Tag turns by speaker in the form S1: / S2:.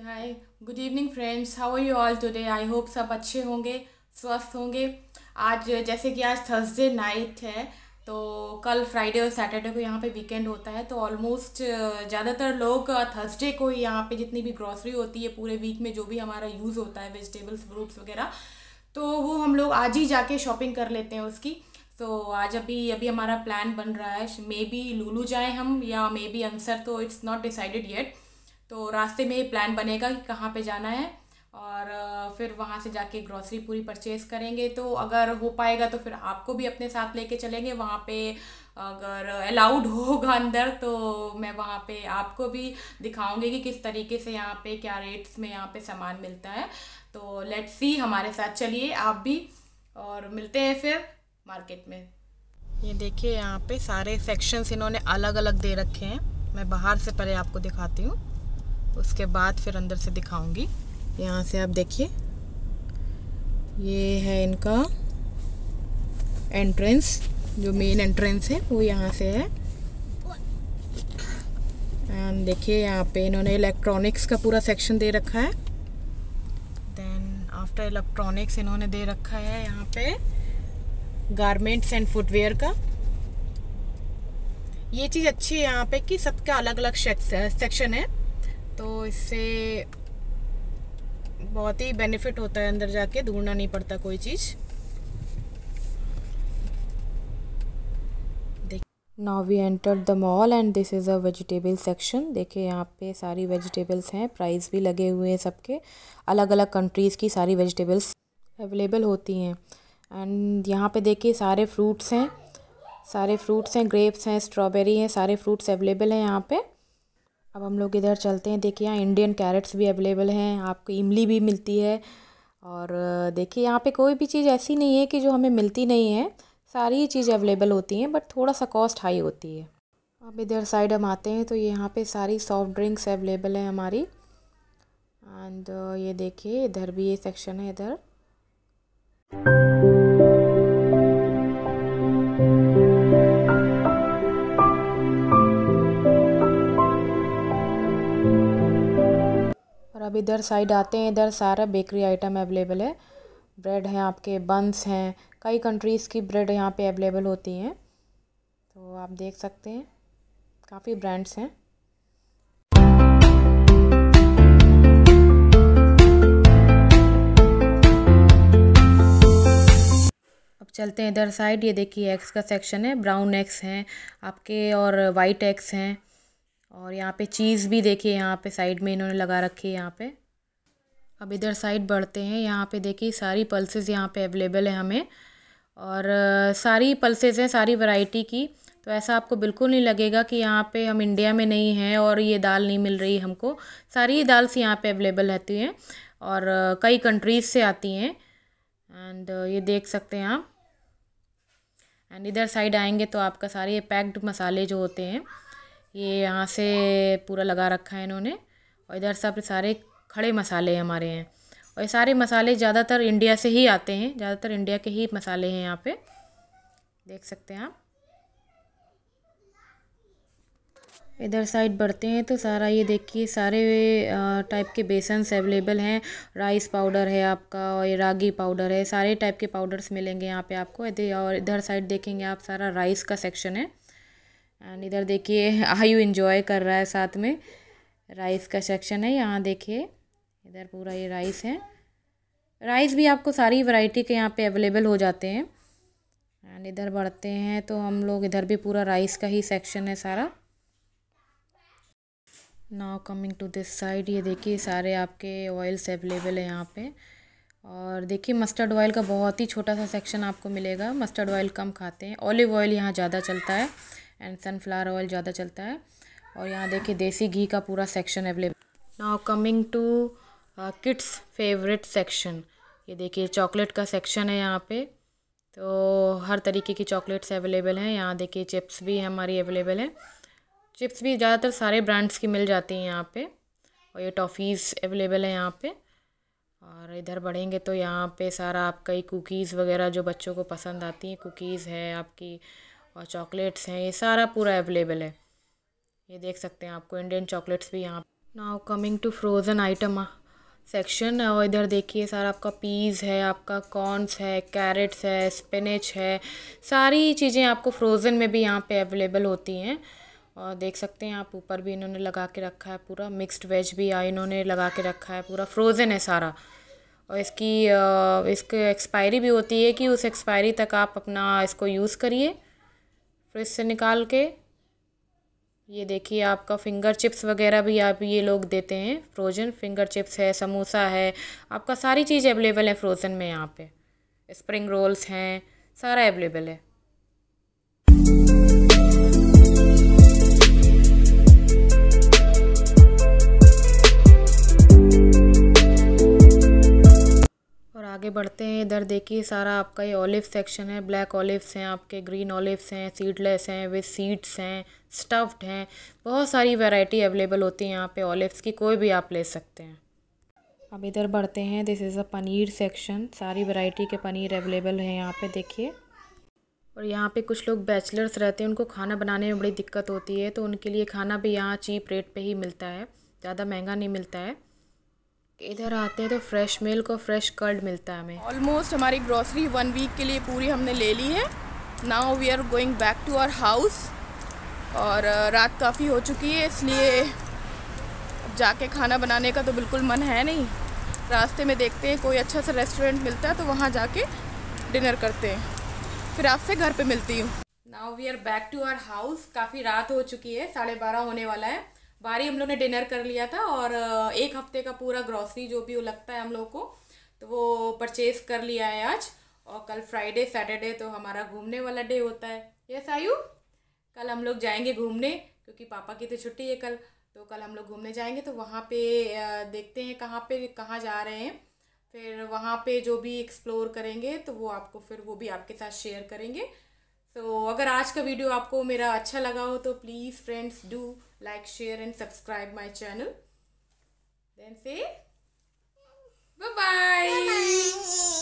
S1: hi good evening friends how are you all today I hope सब अच्छे होंगे स्वस्थ होंगे आज जैसे कि आज थर्सडे नाइट है तो कल फ्राइडे और सैटरडे को यहाँ पे वीकेंड होता है तो ऑलमोस्ट ज़्यादातर लोग थर्सडे को ही यहाँ पे जितनी भी ग्रॉसरी होती है पूरे वीक में जो भी हमारा यूज़ होता है वेजिटेबल्स फ्रूट्स वगैरह तो वो हम लोग आज ही जाके शॉपिंग कर लेते हैं उसकी तो आज अभी अभी हमारा प्लान बन रहा है मे बी लूलू जाएँ हम या मे बी आंसर तो इट्स नॉट डिसाइडेड येट तो रास्ते में ही प्लान बनेगा कि कहाँ पे जाना है और फिर वहाँ से जाके ग्रॉसरी पूरी परचेज़ करेंगे तो अगर हो पाएगा तो फिर आपको भी अपने साथ लेके चलेंगे वहाँ पे अगर अलाउड होगा अंदर तो मैं वहाँ पे आपको भी दिखाऊंगी कि किस तरीके से यहाँ पे क्या रेट्स में यहाँ पे सामान मिलता है तो लेट्स सी हमारे साथ चलिए आप भी और मिलते हैं फिर मार्केट में ये देखिए यहाँ पे सारे सेक्शंस इन्होंने अलग अलग दे रखे हैं मैं बाहर से पहले आपको दिखाती हूँ उसके बाद फिर अंदर से दिखाऊंगी यहाँ से आप देखिए ये है इनका एंट्रेंस जो मेन एंट्रेंस है वो यहाँ से है एंड देखिए यहाँ पे इन्होंने इलेक्ट्रॉनिक्स का पूरा सेक्शन दे रखा है देन आफ्टर इलेक्ट्रॉनिक्स इन्होंने दे रखा है यहाँ पे गारमेंट्स एंड फुटवेयर का ये चीज़ अच्छी है यहाँ पे कि सबका अलग अलग सेक्शन है तो इससे बहुत ही बेनिफिट होता है अंदर जाके ढूंढना नहीं पड़ता कोई चीज़ now we enter the mall and this is a vegetable section देखिए यहाँ पे सारी वेजिटेबल्स हैं प्राइस भी लगे हुए हैं सबके अलग अलग कंट्रीज़ की सारी वेजिटेबल्स अवेलेबल होती हैं एंड यहाँ पे देखिए सारे फ्रूट्स हैं सारे फ्रूट्स हैं ग्रेप्स हैं स्ट्रॉबेरी हैं सारे फ्रूट्स अवेलेबल हैं यहाँ पे अब हम लोग इधर चलते हैं देखिए यहाँ इंडियन कैरेट्स भी अवेलेबल हैं आपको इमली भी मिलती है और देखिए यहाँ पे कोई भी चीज़ ऐसी नहीं है कि जो हमें मिलती नहीं है सारी ही चीज़ अवेलेबल होती हैं बट थोड़ा सा कॉस्ट हाई होती है अब इधर साइड हम आते हैं तो यहाँ पे सारी सॉफ्ट ड्रिंक्स अवेलेबल हैं हमारी एंड ये देखिए इधर भी ये सेक्शन है इधर और अब इधर साइड आते हैं इधर सारा बेकरी आइटम अवेलेबल है ब्रेड हैं आपके बंस हैं कई कंट्रीज़ की ब्रेड यहाँ पे अवेलेबल होती हैं तो आप देख सकते हैं काफ़ी ब्रांड्स हैं अब चलते हैं इधर साइड ये देखिए एग्स का सेक्शन है ब्राउन एग्स हैं आपके और वाइट एग्स हैं और यहाँ पे चीज़ भी देखिए यहाँ पे साइड में इन्होंने लगा रखी है यहाँ पे अब इधर साइड बढ़ते हैं यहाँ पे देखिए सारी पल्सेस यहाँ पे अवेलेबल है हमें और सारी पल्सेस हैं सारी वैरायटी की तो ऐसा आपको बिल्कुल नहीं लगेगा कि यहाँ पे हम इंडिया में नहीं हैं और ये दाल नहीं मिल रही हमको सारी दाल्स यहाँ पर अवेलेबल रहती हैं और कई कंट्रीज़ से आती हैं एंड ये देख सकते हैं आप एंड इधर साइड आएंगे तो आपका सारे पैक्ड मसाले जो होते हैं ये यहाँ से पूरा लगा रखा है इन्होंने और इधर सब सारे खड़े मसाले हमारे हैं और ये सारे मसाले ज़्यादातर इंडिया से ही आते हैं ज़्यादातर इंडिया के ही मसाले हैं यहाँ पे देख सकते हैं आप इधर साइड बढ़ते हैं तो सारा ये देखिए सारे टाइप के बेसन्स अवेलेबल हैं राइस पाउडर है आपका और ये रागी पाउडर है सारे टाइप के पाउडर्स मिलेंगे यहाँ पे आपको और इधर साइड देखेंगे आप सारा राइस का सेक्शन है एंड इधर देखिए आयु इन्जॉय कर रहा है साथ में राइस का सेक्शन है यहाँ देखिए इधर पूरा ये राइस है राइस भी आपको सारी वैरायटी के यहाँ पे अवेलेबल हो जाते हैं एंड इधर बढ़ते हैं तो हम लोग इधर भी पूरा राइस का ही सेक्शन है सारा now coming to this side ये देखिए सारे आपके ऑयल्स अवेलेबल है यहाँ पे और देखिए मस्टर्ड ऑयल का बहुत ही छोटा सा सेक्शन आपको मिलेगा मस्टर्ड ऑयल कम खाते हैं ऑलिव ऑयल यहाँ ज़्यादा चलता है एंड सनफ्लावर ऑयल ज़्यादा चलता है और यहाँ देखिए देसी घी का पूरा section available now coming to kids favourite section ये देखिए चॉकलेट का सेक्शन है यहाँ पे तो हर तरीके की चॉकलेट्स अवेलेबल हैं यहाँ देखिए चिप्स भी हमारी अवेलेबल है चिप्स भी ज़्यादातर सारे ब्रांड्स की मिल जाती हैं यहाँ पे और ये टॉफ़ीज़ अवेलेबल है यहाँ पे और इधर बढ़ेंगे तो यहाँ पे सारा आपका ही कुकीज़ वगैरह जो बच्चों को पसंद आती हैं कुकीज़ है आपकी और चॉकलेट्स हैं ये सारा पूरा अवेलेबल है ये देख सकते हैं आपको इंडियन चॉकलेट्स भी यहाँ now coming to frozen item section और इधर देखिए सारा आपका पीज़ है आपका कॉर्नस है कैरेट्स है स्पिनच है सारी चीज़ें आपको फ्रोज़न में भी यहाँ पे अवेलेबल होती हैं और देख सकते हैं आप ऊपर भी इन्होंने लगा के रखा है पूरा मिक्स्ड वेज भी आ इन्होंने लगा के रखा है पूरा फ्रोज़न है सारा और इसकी इसकी एक्सपायरी भी होती है कि उस एक्सपायरी तक आप अपना इसको यूज़ करिए फ्रिज से निकाल के ये देखिए आपका फिंगर चिप्स वगैरह भी आप ये लोग देते हैं फ्रोजन फिंगर चिप्स है समोसा है आपका सारी चीज़ अवेलेबल है फ्रोज़न में यहाँ पे स्प्रिंग रोल्स हैं सारा अवेलेबल है आगे बढ़ते हैं इधर देखिए सारा आपका ये ऑलिव सेक्शन है ब्लैक ऑलिव्स हैं आपके ग्रीन ऑलिव्स हैं सीडलेस हैं विद सीड्स हैं स्टफ्ड हैं बहुत सारी वैरायटी अवेलेबल होती है यहाँ पे ऑलिव्स की कोई भी आप ले सकते हैं अब इधर बढ़ते हैं this is a paneer section सारी वैरायटी के पनीर अवेलेबल हैं यहाँ पे देखिए और यहाँ पे कुछ लोग बैचलर्स रहते हैं उनको खाना बनाने में बड़ी दिक्कत होती है तो उनके लिए खाना भी यहाँ चीप रेट पे ही मिलता है ज़्यादा महंगा नहीं मिलता है इधर आते हैं तो फ्रेश मिल्क और फ्रेश कर्ड मिलता है हमें ऑलमोस्ट हमारी ग्रॉसरी वन वीक के लिए पूरी हमने ले ली है now we are going back to our house और रात काफ़ी हो चुकी है इसलिए जाके खाना बनाने का तो बिल्कुल मन है नहीं रास्ते में देखते हैं कोई अच्छा सा रेस्टोरेंट मिलता है तो वहाँ जाके डिनर करते हैं फिर आपसे घर पे मिलती हूँ now we are back to our house काफ़ी रात हो चुकी है साढ़े बारह होने वाला है बारी हम लोग ने डिनर कर लिया था और एक हफ्ते का पूरा ग्रॉसरी जो भी वो लगता है हम लोग को तो वो परचेज कर लिया है आज और कल फ्राइडे सैटरडे तो हमारा घूमने वाला डे होता है यस आयु कल हम लोग जाएंगे घूमने क्योंकि पापा की तो छुट्टी है कल तो कल हम लोग घूमने जाएंगे तो वहाँ पे देखते हैं कहाँ पे कहाँ जा रहे हैं फिर वहाँ पे जो भी एक्सप्लोर करेंगे तो वो आपको फिर वो भी आपके साथ शेयर करेंगे सो so, अगर आज का वीडियो आपको मेरा अच्छा लगा हो तो please friends do like share and subscribe my channel then say bye